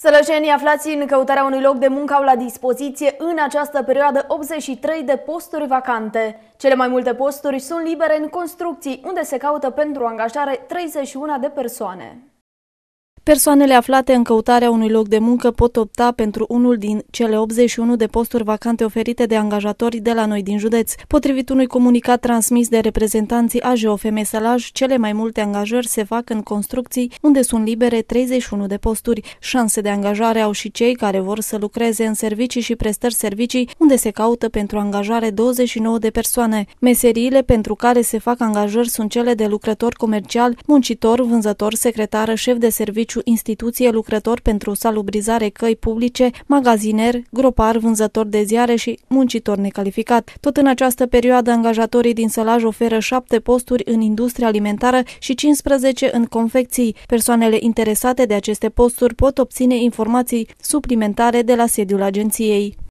Sălășenii aflați în căutarea unui loc de muncă au la dispoziție în această perioadă 83 de posturi vacante. Cele mai multe posturi sunt libere în construcții, unde se caută pentru angajare 31 de persoane. Persoanele aflate în căutarea unui loc de muncă pot opta pentru unul din cele 81 de posturi vacante oferite de angajatori de la noi din județ. Potrivit unui comunicat transmis de reprezentanții AJOFM Sălaj, cele mai multe angajări se fac în construcții unde sunt libere 31 de posturi. Șanse de angajare au și cei care vor să lucreze în servicii și prestări servicii unde se caută pentru angajare 29 de persoane. Meseriile pentru care se fac angajări sunt cele de lucrător comercial, muncitor, vânzător, secretară, șef de serviciu, serviciu, instituție, lucrător pentru salubrizare căi publice, magaziner, gropar, vânzător de ziare și muncitor necalificat. Tot în această perioadă, angajatorii din Sălaj oferă șapte posturi în industria alimentară și 15 în confecții. Persoanele interesate de aceste posturi pot obține informații suplimentare de la sediul agenției.